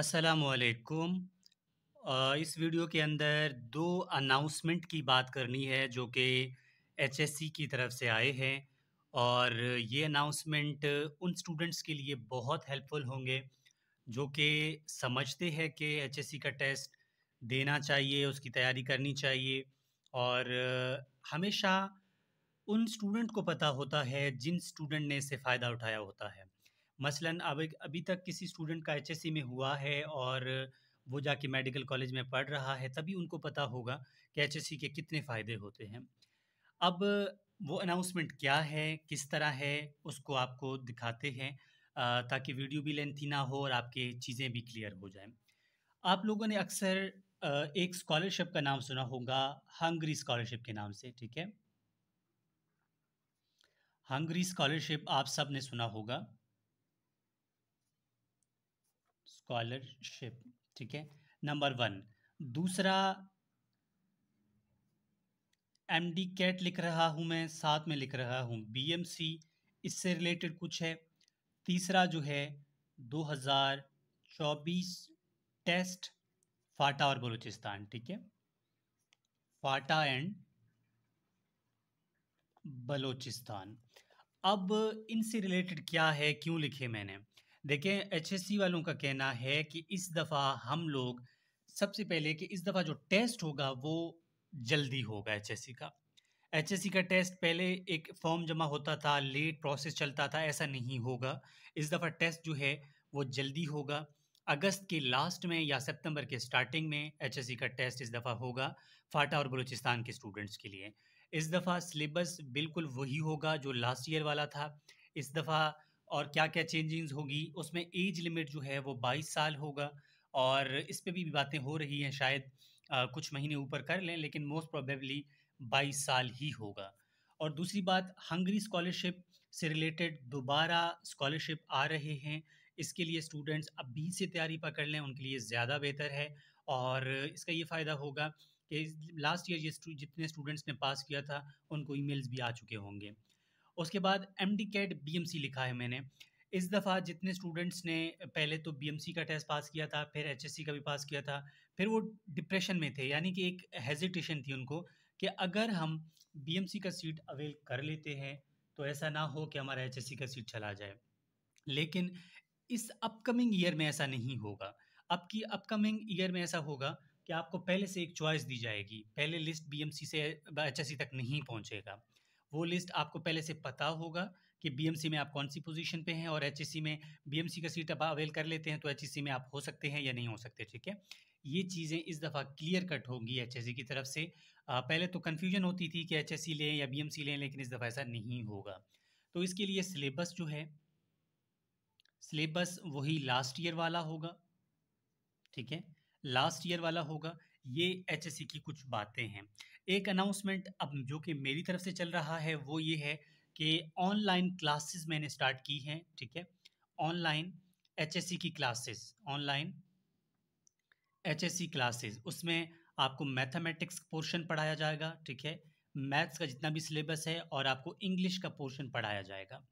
असलकुम इस वीडियो के अंदर दो अनाउंसमेंट की बात करनी है जो कि एचएससी की तरफ से आए हैं और ये अनाउंसमेंट उन स्टूडेंट्स के लिए बहुत हेल्पफुल होंगे जो कि समझते हैं कि एचएससी का टेस्ट देना चाहिए उसकी तैयारी करनी चाहिए और हमेशा उन स्टूडेंट को पता होता है जिन स्टूडेंट ने इससे फ़ायदा उठाया होता है मसलन अब अभी तक किसी स्टूडेंट का एच में हुआ है और वो जाके मेडिकल कॉलेज में पढ़ रहा है तभी उनको पता होगा कि एच के कितने फ़ायदे होते हैं अब वो अनाउंसमेंट क्या है किस तरह है उसको आपको दिखाते हैं ताकि वीडियो भी लेंथी ना हो और आपके चीज़ें भी क्लियर हो जाएं आप लोगों ने अक्सर एक स्कॉलरशिप का नाम सुना होगा हंगरी स्कॉलरशिप के नाम से ठीक है हंगरी स्कॉलरशिप आप सब ने सुना होगा स्कॉलरशिप ठीक है नंबर वन दूसरा एम डी कैट लिख रहा हूँ मैं साथ में लिख रहा हूँ बी एम सी इससे रिलेटेड कुछ है तीसरा जो है 2024 टेस्ट फाटा और बलूचिस्तान ठीक है फाटा एंड बलूचिस्तान अब इनसे रिलेटेड क्या है क्यों लिखे मैंने देखें एचएससी वालों का कहना है कि इस दफ़ा हम लोग सबसे पहले कि इस दफ़ा जो टेस्ट होगा वो जल्दी होगा एचएससी का एचएससी का टेस्ट पहले एक फॉर्म जमा होता था लेट प्रोसेस चलता था ऐसा नहीं होगा इस दफ़ा टेस्ट जो है वो जल्दी होगा अगस्त के लास्ट में या सितंबर के स्टार्टिंग में एचएससी का टेस्ट इस दफ़ा होगा फाटा और बलूचिस्तान के स्टूडेंट्स के लिए इस दफ़ा सिलेबस बिल्कुल वही होगा जो लास्ट ईयर वाला था इस दफ़ा और क्या क्या चेंजिंग्स होगी उसमें एज लिमिट जो है वो 22 साल होगा और इस पर भी बातें हो रही हैं शायद आ, कुछ महीने ऊपर कर लें लेकिन मोस्ट प्रोबेबली 22 साल ही होगा और दूसरी बात हंगरी स्कॉलरशिप से रिलेटेड दोबारा स्कॉलरशिप आ रहे हैं इसके लिए स्टूडेंट्स अभी से तैयारी पकड़ लें उनके लिए ज़्यादा बेहतर है और इसका ये फ़ायदा होगा कि लास्ट ईयर ये जितने स्टूडेंट्स ने पास किया था उनको ईमेल्स भी आ चुके होंगे उसके बाद M D CAT B M C लिखा है मैंने इस दफ़ा जितने स्टूडेंट्स ने पहले तो बी एम सी का टेस्ट पास किया था फिर एच एस सी का भी पास किया था फिर वो डिप्रेशन में थे यानी कि एक हेजिटेशन थी उनको कि अगर हम बी एम सी का सीट अवेल कर लेते हैं तो ऐसा ना हो कि हमारा एच एस सी का सीट चला जाए लेकिन इस अपकमिंग ईयर में ऐसा नहीं होगा अब की अपकमिंग ईयर में ऐसा होगा कि आपको पहले से एक चॉइस दी जाएगी पहले लिस्ट बीएमसी से एचएससी तक नहीं पहुंचेगा वो लिस्ट आपको पहले से पता होगा कि बीएमसी में आप कौन सी पोजीशन पे हैं और एच e में बीएमसी का सीट आप अवेल कर लेते हैं तो एच e में आप हो सकते हैं या नहीं हो सकते ठीक है ये चीज़ें इस दफ़ा क्लियर कट होंगी एच e की तरफ से आ, पहले तो कन्फ्यूजन होती थी कि एच लें या बी लें लेकिन इस दफ़ा ऐसा नहीं होगा तो इसके लिए सिलेबस जो है सिलेबस वही लास्ट ईयर वाला होगा ठीक है लास्ट ईयर वाला होगा ये एच की कुछ बातें हैं एक अनाउंसमेंट अब जो कि मेरी तरफ से चल रहा है वो ये है कि ऑनलाइन क्लासेस मैंने स्टार्ट की हैं ठीक है ऑनलाइन एच की क्लासेस ऑनलाइन एच क्लासेस उसमें आपको मैथमेटिक्स पोर्शन पढ़ाया जाएगा ठीक है मैथ्स का जितना भी सिलेबस है और आपको इंग्लिश का पोर्शन पढ़ाया जाएगा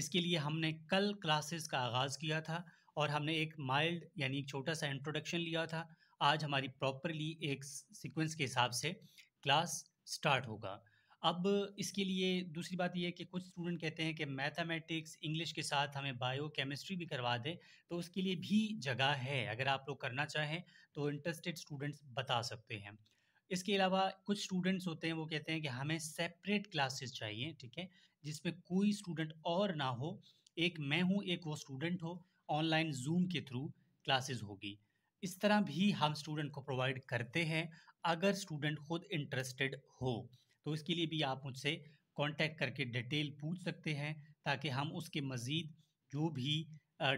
इसके लिए हमने कल क्लासेस का आगाज़ किया था और हमने एक माइल्ड यानी एक छोटा सा इंट्रोडक्शन लिया था आज हमारी प्रॉपरली एक सीक्वेंस के हिसाब से क्लास स्टार्ट होगा अब इसके लिए दूसरी बात यह है कि कुछ स्टूडेंट कहते हैं कि मैथमेटिक्स इंग्लिश के साथ हमें बायो केमिस्ट्री भी करवा दें तो उसके लिए भी जगह है अगर आप लोग करना चाहें तो इंटरेस्टेड स्टूडेंट्स बता सकते हैं इसके अलावा कुछ स्टूडेंट्स होते हैं वो कहते हैं कि हमें सेपरेट क्लासेस चाहिए ठीक है जिसमें कोई स्टूडेंट और ना हो एक मैं हूँ एक वो स्टूडेंट हो ऑनलाइन जूम के थ्रू क्लासेस होगी इस तरह भी हम स्टूडेंट को प्रोवाइड करते हैं अगर स्टूडेंट खुद इंटरेस्टेड हो तो इसके लिए भी आप मुझसे कांटेक्ट करके डिटेल पूछ सकते हैं ताकि हम उसके मज़ीद जो भी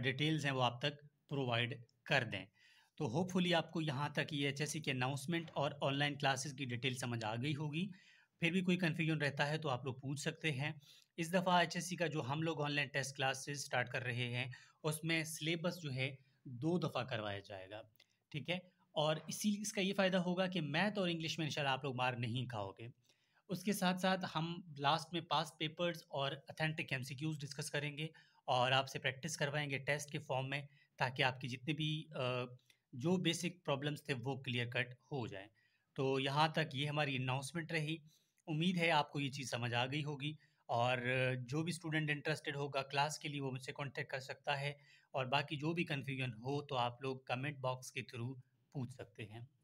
डिटेल्स हैं वो आप तक प्रोवाइड कर दें तो होपफुली आपको यहाँ तक ये एच एस सी के अनाउंसमेंट और ऑनलाइन क्लासेस की डिटेल समझ आ गई होगी फिर भी कोई कन्फ्यूजन रहता है तो आप लोग पूछ सकते हैं इस दफ़ा एच एस सी का जो हम लोग ऑनलाइन टेस्ट क्लासेस स्टार्ट कर रहे हैं उसमें सिलेबस जो है दो दफ़ा करवाया जाएगा ठीक है और इसी इसका ये फ़ायदा होगा कि मैथ और इंग्लिश में इंशाल्लाह आप लोग मार नहीं खाओगे उसके साथ साथ हम लास्ट में पास पेपर्स और अथेंटिक एम डिस्कस करेंगे और आपसे प्रैक्टिस करवाएंगे टेस्ट के फॉर्म में ताकि आपकी जितने भी जो बेसिक प्रॉब्लम्स थे वो क्लियर कट हो जाएं तो यहाँ तक ये हमारी अनाउंसमेंट रही उम्मीद है आपको ये चीज़ समझ आ गई होगी और जो भी स्टूडेंट इंटरेस्टेड होगा क्लास के लिए वो मुझसे कॉन्टेक्ट कर सकता है और बाकी जो भी कन्फ्यूजन हो तो आप लोग कमेंट बॉक्स के थ्रू पूछ सकते हैं